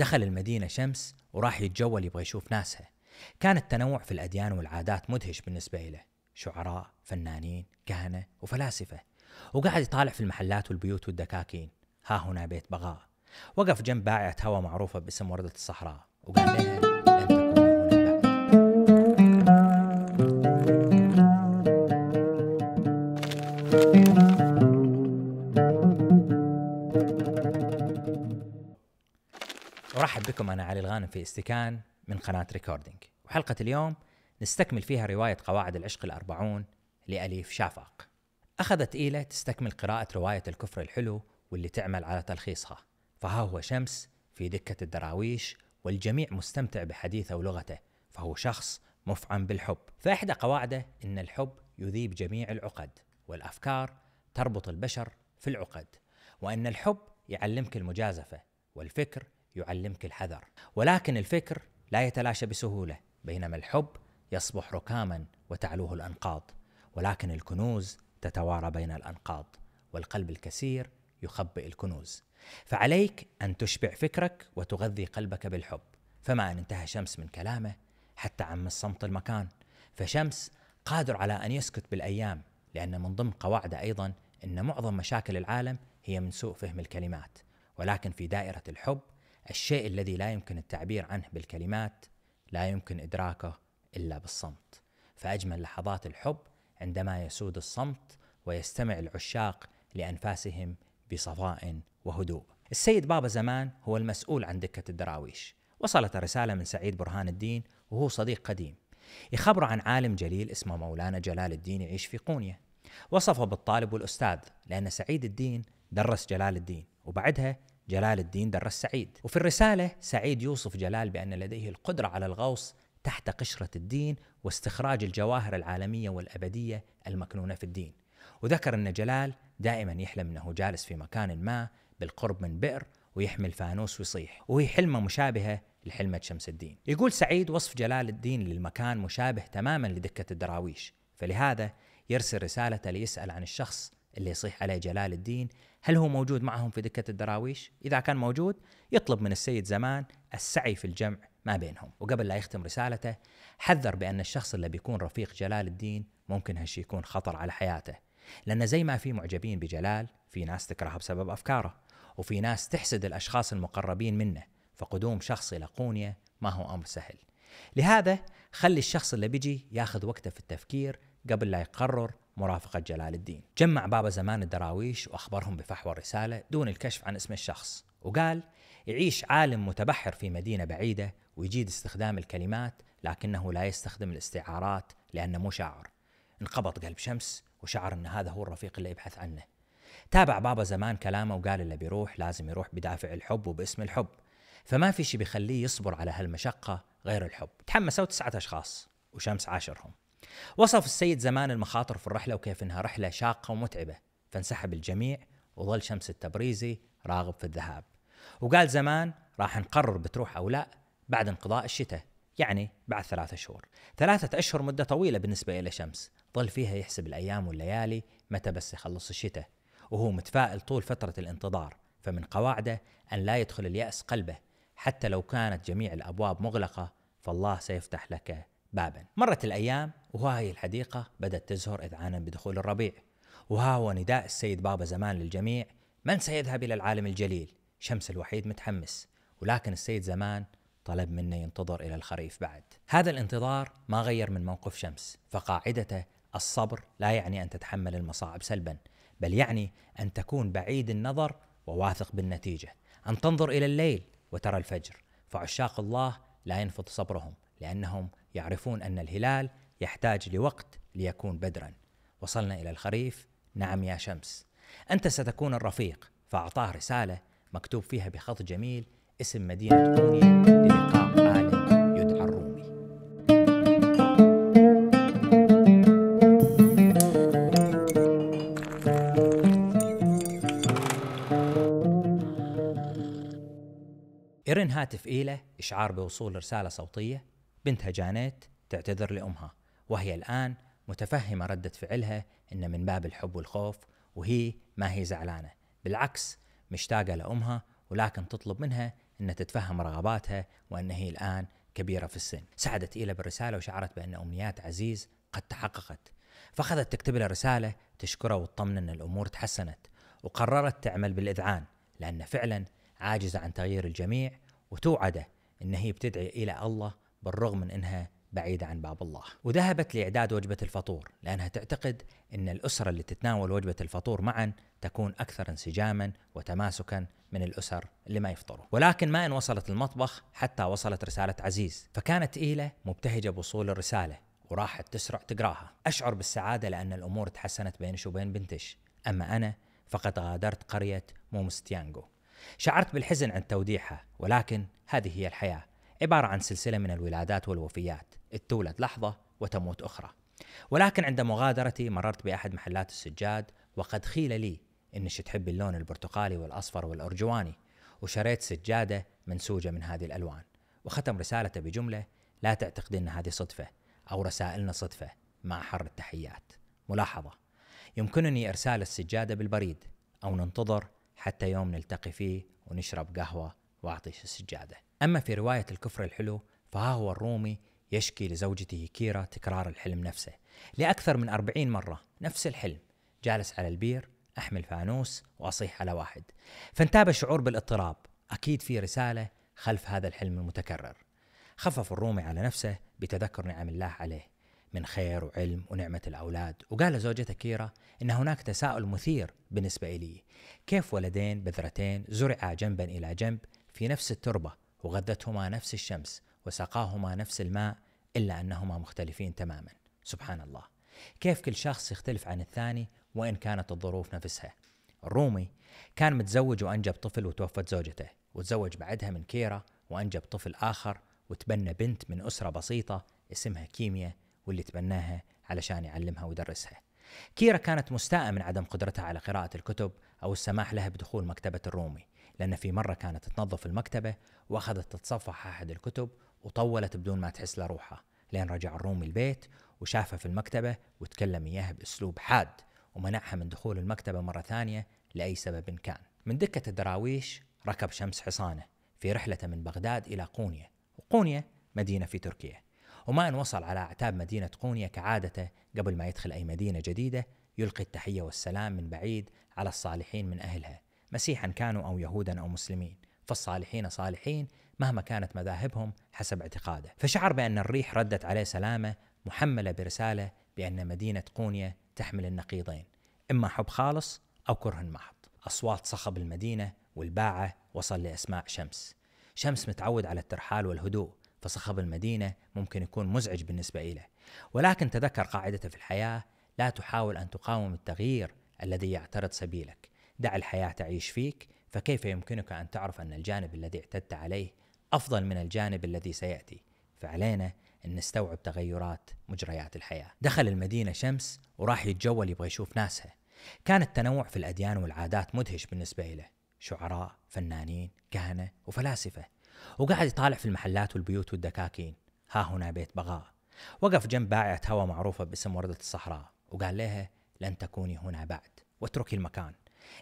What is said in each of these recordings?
دخل المدينة شمس وراح يتجول يبغى يشوف ناسها كان التنوع في الأديان والعادات مدهش بالنسبة له شعراء فنانين كهنة وفلاسفة وقعد يطالع في المحلات والبيوت والدكاكين ها هنا بيت بغاء وقف جنب بائعة هوا معروفة باسم وردة الصحراء وقال لها ارحب بكم انا علي الغانم في استكان من قناه ريكوردينج وحلقه اليوم نستكمل فيها روايه قواعد العشق الاربعون لاليف شافاق اخذت ايلا تستكمل قراءه روايه الكفر الحلو واللي تعمل على تلخيصها فها هو شمس في دكه الدراويش والجميع مستمتع بحديثه ولغته فهو شخص مفعم بالحب فاحدى قواعده ان الحب يذيب جميع العقد والافكار تربط البشر في العقد وان الحب يعلمك المجازفه والفكر يعلمك الحذر ولكن الفكر لا يتلاشى بسهوله بينما الحب يصبح ركاما وتعلوه الانقاض ولكن الكنوز تتوارى بين الانقاض والقلب الكسير يخبئ الكنوز فعليك ان تشبع فكرك وتغذي قلبك بالحب فما ان انتهى شمس من كلامه حتى عم الصمت المكان فشمس قادر على ان يسكت بالايام لان من ضمن قواعده ايضا ان معظم مشاكل العالم هي من سوء فهم الكلمات ولكن في دائره الحب الشيء الذي لا يمكن التعبير عنه بالكلمات لا يمكن ادراكه الا بالصمت فاجمل لحظات الحب عندما يسود الصمت ويستمع العشاق لانفاسهم بصفاء وهدوء السيد بابا زمان هو المسؤول عن دكه الدراويش وصلت رساله من سعيد برهان الدين وهو صديق قديم يخبر عن عالم جليل اسمه مولانا جلال الدين يعيش في قونية وصفه بالطالب والأستاذ لأن سعيد الدين درس جلال الدين وبعدها جلال الدين در السعيد وفي الرسالة سعيد يوصف جلال بأن لديه القدرة على الغوص تحت قشرة الدين واستخراج الجواهر العالمية والأبدية المكنونة في الدين وذكر أن جلال دائما يحلم أنه جالس في مكان ما بالقرب من بئر ويحمل فانوس ويصيح وهي حلمة مشابهة لحلمة شمس الدين يقول سعيد وصف جلال الدين للمكان مشابه تماما لدكة الدراويش فلهذا يرسل رسالة ليسأل عن الشخص اللي يصيح عليه جلال الدين هل هو موجود معهم في دكة الدراويش؟ إذا كان موجود يطلب من السيد زمان السعي في الجمع ما بينهم وقبل لا يختم رسالته حذر بأن الشخص اللي بيكون رفيق جلال الدين ممكن هالشي يكون خطر على حياته لأن زي ما في معجبين بجلال في ناس تكرهه بسبب أفكاره وفي ناس تحسد الأشخاص المقربين منه فقدوم شخص إلى قونية ما هو أمر سهل لهذا خلي الشخص اللي بيجي ياخذ وقته في التفكير قبل لا يقرر مرافقة جلال الدين جمع بابا زمان الدراويش وأخبرهم بفحوى الرسالة دون الكشف عن اسم الشخص وقال يعيش عالم متبحر في مدينة بعيدة ويجيد استخدام الكلمات لكنه لا يستخدم الاستعارات لأنه مو شاعر انقبض قلب شمس وشعر أن هذا هو الرفيق اللي يبحث عنه تابع بابا زمان كلامه وقال اللي بيروح لازم يروح بدافع الحب وباسم الحب فما في شي بيخليه يصبر على هالمشقة غير الحب تحمسوا تسعة أشخاص وشمس عاشرهم وصف السيد زمان المخاطر في الرحلة وكيف إنها رحلة شاقة ومتعبة فانسحب الجميع وظل شمس التبريزي راغب في الذهاب وقال زمان راح نقرر بتروح أو لا بعد انقضاء الشتاء يعني بعد ثلاثة شهور ثلاثة أشهر مدة طويلة بالنسبة إلى شمس ظل فيها يحسب الأيام والليالي متى بس يخلص الشتاء وهو متفائل طول فترة الانتظار فمن قواعده أن لا يدخل اليأس قلبه حتى لو كانت جميع الأبواب مغلقة فالله سيفتح لك بابا مرت الأيام وها هي الحديقة بدأت تزهر إذعانا بدخول الربيع وها هو نداء السيد بابا زمان للجميع من سيذهب إلى العالم الجليل شمس الوحيد متحمس ولكن السيد زمان طلب منه ينتظر إلى الخريف بعد هذا الانتظار ما غير من موقف شمس فقاعدته الصبر لا يعني أن تتحمل المصاعب سلبا بل يعني أن تكون بعيد النظر وواثق بالنتيجة أن تنظر إلى الليل وترى الفجر فعشاق الله لا ينفض صبرهم لأنهم يعرفون أن الهلال يحتاج لوقت ليكون بدرا وصلنا إلى الخريف نعم يا شمس أنت ستكون الرفيق فأعطاه رسالة مكتوب فيها بخط جميل اسم مدينة قونية للقاء عالم يدعى الرومي إرن هاتف إيله إشعار بوصول رسالة صوتية بنتها جانيت تعتذر لأمها وهي الآن متفهمة ردة فعلها إن من باب الحب والخوف وهي ما هي زعلانة بالعكس مشتاقة لأمها ولكن تطلب منها أن تتفهم رغباتها وأن هي الآن كبيرة في السن سعدت إيلا بالرسالة وشعرت بأن أمنيات عزيز قد تحققت فأخذت تكتب له رسالة تشكره وتطمن أن الأمور تحسنت وقررت تعمل بالإذعان لأن فعلا عاجزة عن تغيير الجميع وتوعده أن هي بتدعي إلى الله بالرغم من أنها بعيدة عن باب الله وذهبت لإعداد وجبة الفطور لأنها تعتقد أن الأسرة اللي تتناول وجبة الفطور معا تكون أكثر انسجاما وتماسكا من الأسر اللي ما يفطروا ولكن ما إن وصلت المطبخ حتى وصلت رسالة عزيز فكانت إيلة مبتهجة بوصول الرسالة وراحت تسرع تقراها أشعر بالسعادة لأن الأمور تحسنت بينش وبين بنتش أما أنا فقد غادرت قرية مومستيانغو شعرت بالحزن عند توديعها ولكن هذه هي الحياه عبارة عن سلسلة من الولادات والوفيات تولد لحظة وتموت أخرى ولكن عند مغادرتي مررت بأحد محلات السجاد وقد خيل لي إنش تحبي اللون البرتقالي والأصفر والأرجواني وشريت سجادة منسوجة من هذه الألوان وختم رسالته بجملة لا تعتقدين هذه صدفة أو رسائلنا صدفة مع حر التحيات ملاحظة يمكنني إرسال السجادة بالبريد أو ننتظر حتى يوم نلتقي فيه ونشرب قهوة واعطي السجادة أما في رواية الكفر الحلو فها هو الرومي يشكي لزوجته كيرا تكرار الحلم نفسه لأكثر من أربعين مرة نفس الحلم جالس على البير أحمل فانوس وأصيح على واحد فانتاب الشعور بالاضطراب أكيد في رسالة خلف هذا الحلم المتكرر خفف الرومي على نفسه بتذكر نعم الله عليه من خير وعلم ونعمة الأولاد وقال لزوجته كيرا إن هناك تساؤل مثير بالنسبة إلي كيف ولدين بذرتين زرعا جنبا إلى جنب في نفس التربة وغذتهما نفس الشمس وسقاهما نفس الماء إلا أنهما مختلفين تماما سبحان الله كيف كل شخص يختلف عن الثاني وإن كانت الظروف نفسها الرومي كان متزوج وأنجب طفل وتوفت زوجته وتزوج بعدها من كيرا وأنجب طفل آخر وتبنى بنت من أسرة بسيطة اسمها كيميا واللي تبناها علشان يعلمها ويدرسها كيرا كانت مستاءة من عدم قدرتها على قراءة الكتب أو السماح لها بدخول مكتبة الرومي لأن في مرة كانت تنظف المكتبة وأخذت تتصفح أحد الكتب وطولت بدون ما تحس لروحها لين رجع الرومي البيت وشافها في المكتبة وتكلم إياها بأسلوب حاد ومنعها من دخول المكتبة مرة ثانية لأي سبب كان من دكة الدراويش ركب شمس حصانه في رحلته من بغداد إلى قونية وقونية مدينة في تركيا وما أن وصل على أعتاب مدينة قونية كعادته قبل ما يدخل أي مدينة جديدة يلقي التحية والسلام من بعيد على الصالحين من أهلها مسيحا كانوا أو يهودا أو مسلمين فالصالحين صالحين مهما كانت مذاهبهم حسب اعتقاده فشعر بأن الريح ردت عليه سلامة محملة برسالة بأن مدينة قونية تحمل النقيضين إما حب خالص أو كره محض أصوات صخب المدينة والباعة وصل لأسماء شمس شمس متعود على الترحال والهدوء فصخب المدينة ممكن يكون مزعج بالنسبة له ولكن تذكر قاعدته في الحياة لا تحاول أن تقاوم التغيير الذي يعترض سبيلك دع الحياة تعيش فيك فكيف يمكنك أن تعرف أن الجانب الذي اعتدت عليه أفضل من الجانب الذي سيأتي فعلينا أن نستوعب تغيرات مجريات الحياة دخل المدينة شمس وراح يتجول يبغى يشوف ناسها كان التنوع في الأديان والعادات مدهش بالنسبة له شعراء فنانين كهنة وفلاسفة وقعد يطالع في المحلات والبيوت والدكاكين ها هنا بيت بغاء وقف جنب بائعة هواء معروفة باسم وردة الصحراء وقال لها لن تكوني هنا بعد واتركي المكان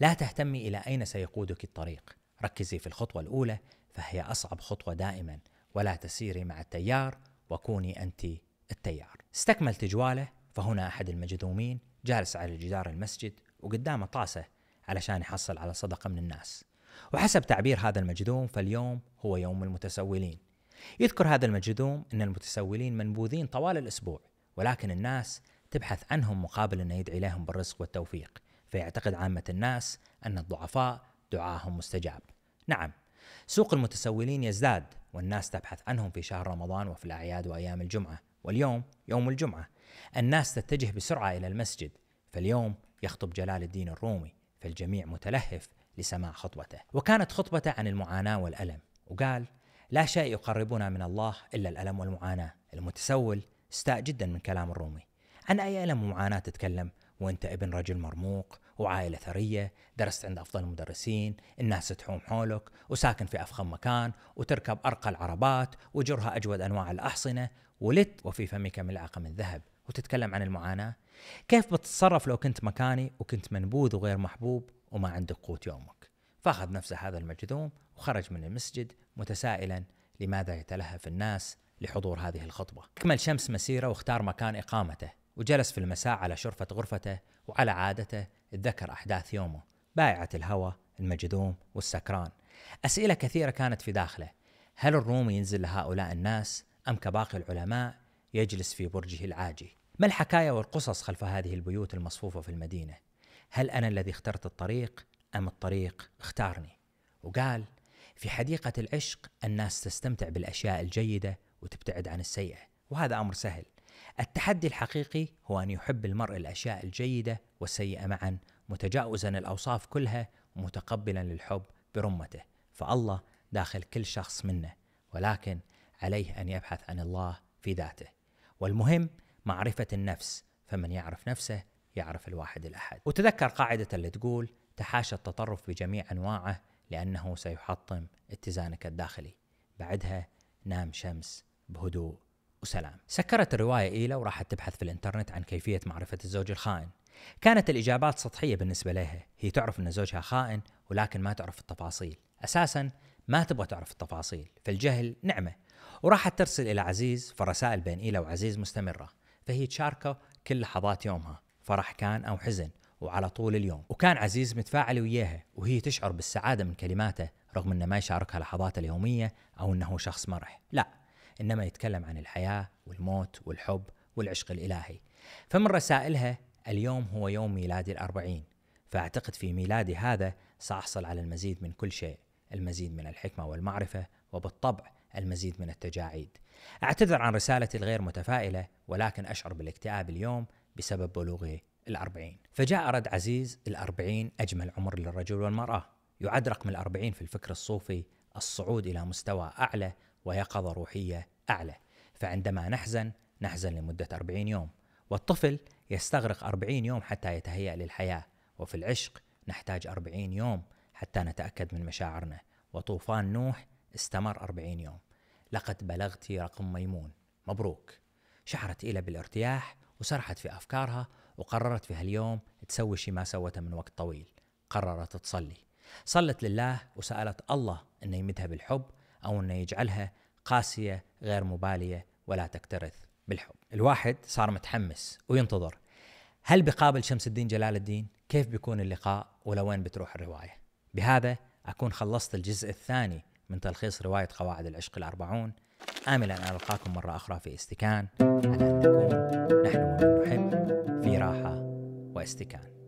لا تهتمي إلى أين سيقودك الطريق ركزي في الخطوة الأولى فهي أصعب خطوة دائما ولا تسيري مع التيار وكوني أنت التيار استكمل تجواله فهنا أحد المجذومين جالس على جدار المسجد وقدامه طاسة علشان يحصل على صدقة من الناس وحسب تعبير هذا المجذوم فاليوم هو يوم المتسولين يذكر هذا المجذوم أن المتسولين منبوذين طوال الأسبوع ولكن الناس تبحث عنهم مقابل أن يدعي لهم بالرزق والتوفيق فيعتقد عامة الناس أن الضعفاء دعاهم مستجاب. نعم، سوق المتسولين يزداد والناس تبحث عنهم في شهر رمضان وفي الأعياد وأيام الجمعة، واليوم يوم الجمعة. الناس تتجه بسرعة إلى المسجد، فاليوم يخطب جلال الدين الرومي، فالجميع متلهف لسماع خطبته، وكانت خطبته عن المعاناة والألم، وقال: لا شيء يقربنا من الله إلا الألم والمعاناة، المتسول استاء جدا من كلام الرومي. عن أي ألم ومعاناة تتكلم وأنت ابن رجل مرموق وعائلة ثرية درست عند أفضل المدرسين الناس تحوم حولك وساكن في أفخم مكان وتركب أرقى العربات وجرها أجود أنواع الأحصنة ولدت وفي فمك ملعقة من ذهب وتتكلم عن المعاناة كيف بتتصرف لو كنت مكاني وكنت منبوذ وغير محبوب وما عندك قوت يومك فأخذ نفسه هذا المجذوم وخرج من المسجد متسائلا لماذا يتلهف الناس لحضور هذه الخطبة أكمل شمس مسيره واختار مكان إقامته وجلس في المساء على شرفة غرفته وعلى عادته اتذكر أحداث يومه بائعة الهوى المجذوم والسكران أسئلة كثيرة كانت في داخله هل الروم ينزل لهؤلاء الناس أم كباقي العلماء يجلس في برجه العاجي ما الحكاية والقصص خلف هذه البيوت المصفوفة في المدينة هل أنا الذي اخترت الطريق أم الطريق اختارني وقال في حديقة العشق الناس تستمتع بالأشياء الجيدة وتبتعد عن السيئة وهذا أمر سهل التحدي الحقيقي هو أن يحب المرء الأشياء الجيدة والسيئة معا متجاوزا الأوصاف كلها متقبلا للحب برمته فالله داخل كل شخص منا ولكن عليه أن يبحث عن الله في ذاته والمهم معرفة النفس فمن يعرف نفسه يعرف الواحد الأحد وتذكر قاعدة اللي تقول تحاشى التطرف بجميع أنواعه لأنه سيحطم اتزانك الداخلي بعدها نام شمس بهدوء وسلام سكرت الرواية إيلا وراحت تبحث في الإنترنت عن كيفية معرفة الزوج الخائن كانت الإجابات سطحية بالنسبة لها هي تعرف أن زوجها خائن ولكن ما تعرف التفاصيل أساسا ما تبغى تعرف التفاصيل فالجهل نعمة وراحت ترسل إلى عزيز فالرسائل بين إيلا وعزيز مستمرة فهي تشاركه كل لحظات يومها فرح كان أو حزن وعلى طول اليوم وكان عزيز متفاعل وياها وهي تشعر بالسعادة من كلماته رغم أنه ما يشاركها لحظاته اليومية أو أنه شخص مرح لا إنما يتكلم عن الحياة والموت والحب والعشق الإلهي فمن رسائلها اليوم هو يوم ميلادي الأربعين فأعتقد في ميلادي هذا سأحصل على المزيد من كل شيء المزيد من الحكمة والمعرفة وبالطبع المزيد من التجاعيد أعتذر عن رسالتي الغير متفائلة ولكن أشعر بالاكتئاب اليوم بسبب بلوغي الأربعين فجاء رد عزيز الأربعين أجمل عمر للرجل والمرأة يعد رقم الأربعين في الفكر الصوفي الصعود إلى مستوى أعلى ويقظة روحية أعلى فعندما نحزن نحزن لمدة 40 يوم والطفل يستغرق 40 يوم حتى يتهيأ للحياة وفي العشق نحتاج 40 يوم حتى نتأكد من مشاعرنا وطوفان نوح استمر 40 يوم لقد بلغت رقم ميمون مبروك شعرت إلى بالارتياح وسرحت في أفكارها وقررت في هاليوم تسوي شيء ما سوته من وقت طويل قررت تصلي صلت لله وسألت الله أن يمدها بالحب أو أنه يجعلها قاسية غير مبالية ولا تكترث بالحب الواحد صار متحمس وينتظر هل بقابل شمس الدين جلال الدين؟ كيف بيكون اللقاء ولوين بتروح الرواية؟ بهذا أكون خلصت الجزء الثاني من تلخيص رواية قواعد العشق الأربعون آملا أن ألقاكم مرة أخرى في استكان على أن نكون نحن ومن نحب في راحة واستكان